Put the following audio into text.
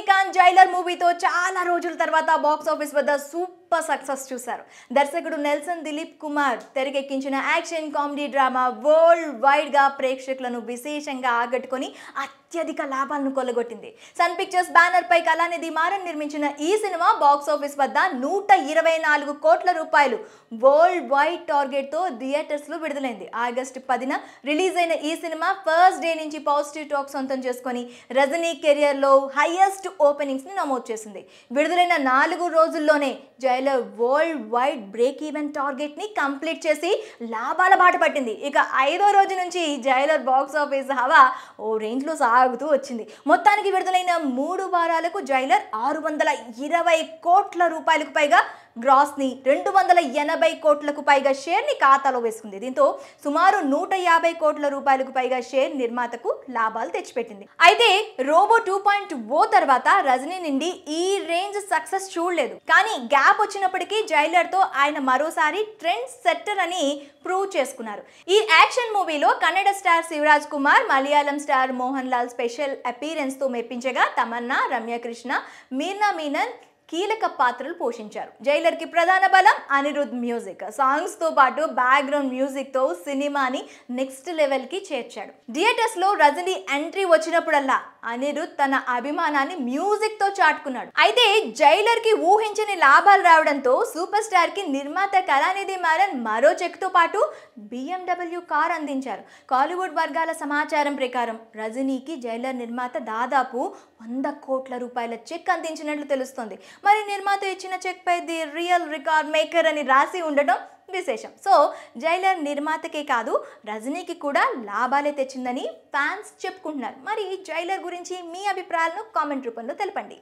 Rajinikanth जैलर movie तो चाल रोज तरह बॉक्स ऑफिस सूप సూపర్ సక్సెస్ చూశారు దర్శకుడు నెల్సన్ దిలీప్ కుమార్ తెరకెక్కించిన యాక్షన్ కామెడీ డ్రామా వరల్డ్ వైడ్గా ప్రేక్షకులను విశేషంగా ఆగట్టుకొని అత్యధిక లాభాలను కొల్లగొట్టింది సన్ పిక్చర్స్ బ్యానర్ పై కళానిధి మారన్ నిర్మించిన ఈ సినిమా బాక్స్ ఆఫీస్ వద్ద నూట ఇరవై నాలుగు కోట్ల రూపాయలు వరల్డ్ వైడ్ టార్గెట్తో థియేటర్స్లో విడుదలైంది ఆగస్టు పదిన రిలీజ్ అయిన ఈ సినిమా ఫస్ట్ డే నుంచి పాజిటివ్ టాక్ సొంతం చేసుకొని రజనీ కెరియర్లో హైయెస్ట్ ఓపెనింగ్స్ని నమోదు చేసింది విడుదలైన నాలుగు రోజుల్లోనే జయ స్థాయిలో వరల్డ్ వైడ్ బ్రేక్ ఈవెన్ టార్గెట్ని కంప్లీట్ చేసి లాభాల బాట పట్టింది ఇక ఐదో రోజు నుంచి జైలర్ బాక్స్ ఆఫీస్ హవా ఓ లో సాగుతూ వచ్చింది మొత్తానికి విడుదలైన మూడు వారాలకు జైలర్ ఆరు వందల ఇరవై కోట్ల రూపాయలకు పైగా గ్రాస్ని రెండు వందల ఎనభై కోట్లకు పైగా షేర్ని ఖాతాలో వేసుకుంది దీంతో సుమారు నూట యాభై కోట్ల రూపాయలకు పైగా షేర్ నిర్మాతకు లాభాలు తెచ్చిపెట్టింది అయితే రోబో టూ పాయింట్ ఓ తర్వాత రజనీ నుండి ఈ రేంజ్ సక్సెస్ చూడలేదు కానీ గ్యాప్ వచ్చినప్పటికీ జైలర్తో ఆయన మరోసారి ట్రెండ్ సెట్టర్ అని ప్రూవ్ చేసుకున్నారు ఈ యాక్షన్ మూవీలో Kannada star Shivaraj Kumar Malayalam star Mohan Lal special appearance తో మెప్పించగా తమన్నా రమ్యకృష్ణ మీనా మీనన్ కీలక పాత్రలు పోషించారు జైలర్కి ప్రధాన బలం అనిరుద్ మ్యూజిక్ సాంగ్స్తో పాటు బ్యాక్గ్రౌండ్ మ్యూజిక్తో సినిమాని నెక్స్ట్ లెవెల్కి చేర్చాడు థియేటర్స్లో రజనీ ఎంట్రీ వచ్చినప్పుడల్లా అనిరుద్ తన అభిమానాన్ని మ్యూజిక్తో చాటుకున్నాడు అయితే జైలర్ కి ఊహించని లాభాలు రావడంతో సూపర్ స్టార్ కి నిర్మాత కళానిధి మారన్ మరో చెక్తో పాటు బిఎండబ్ల్యూ కార్ అందించారు కాలీవుడ్ వర్గాల సమాచారం ప్రకారం రజనీకి జైలర్ నిర్మాత దాదాపు వంద కోట్ల రూపాయల చెక్ అందించినట్లు తెలుస్తోంది మరి నిర్మాత ఇచ్చిన చెక్ పై ది రియల్ రికార్డ్ మేకర్ అని రాసి ఉండటం విశేషం సో జైలర్ నిర్మాతకే కాదు రజనీకి కూడా లాభాలే తెచ్చిందని ఫ్యాన్స్ చెప్పుకుంటున్నారు మరి జైలర్ గురించి మీ అభిప్రాయాలను కామెంట్ రూపంలో తెలపండి